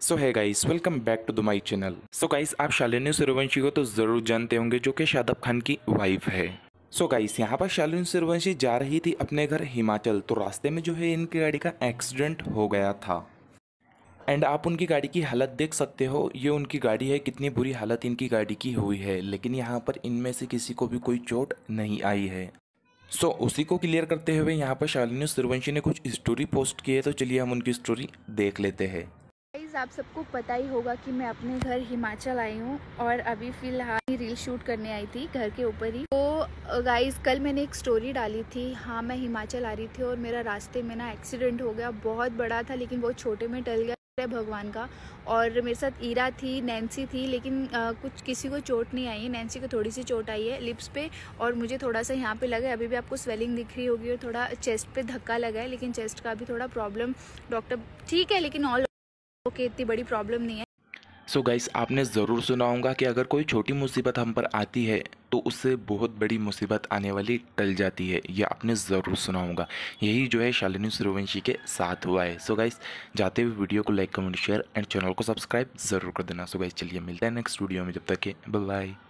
सो है guys welcome back to the my channel so guys आप शालिनी सूर्यवंशी को तो ज़रूर जानते होंगे जो कि शादाब खान की वाइफ है सो so गाइस यहाँ पर शालिनी सूर्यवंशी जा रही थी अपने घर हिमाचल तो रास्ते में जो है इनकी गाड़ी का एक्सीडेंट हो गया था एंड आप उनकी गाड़ी की हालत देख सकते हो ये उनकी गाड़ी है कितनी बुरी हालत इनकी गाड़ी की हुई है लेकिन यहाँ पर इनमें से किसी को भी कोई चोट नहीं आई है सो so, उसी को क्लियर करते हुए यहाँ पर शालिनी सूर्यवंशी ने कुछ स्टोरी पोस्ट की है तो चलिए हम उनकी स्टोरी देख लेते हैं आप सबको पता ही होगा कि मैं अपने घर हिमाचल आई हूँ और अभी फ़िलहाल ही रील शूट करने आई थी घर के ऊपर ही तो गाइज कल मैंने एक स्टोरी डाली थी हाँ मैं हिमाचल आ रही थी और मेरा रास्ते में ना एक्सीडेंट हो गया बहुत बड़ा था लेकिन बहुत छोटे में टल गया है भगवान का और मेरे साथ ईरा थी नैन्सी थी लेकिन आ, कुछ किसी को चोट नहीं आई है नैन्सी को थोड़ी सी चोट आई है लिप्स पे और मुझे थोड़ा सा यहाँ पे लगा है अभी भी आपको स्वेलिंग दिख रही होगी और थोड़ा चेस्ट पे धक्का लगा है लेकिन चेस्ट का भी थोड़ा प्रॉब्लम डॉक्टर ठीक है लेकिन ऑल ओके इतनी बड़ी प्रॉब्लम नहीं है सो so गाइस आपने ज़रूर सुना होगा कि अगर कोई छोटी मुसीबत हम पर आती है तो उससे बहुत बड़ी मुसीबत आने वाली टल जाती है यह आपने ज़रूर सुना होगा यही जो है शालिनी सूर्यवंशी के साथ हुआ है सो so गाइस जाते हुए वीडियो को like comment share and channel को सब्सक्राइब ज़रूर कर देना सो so गाइस चलिए मिलते हैं नेक्स्ट वीडियो में जब तक के बाय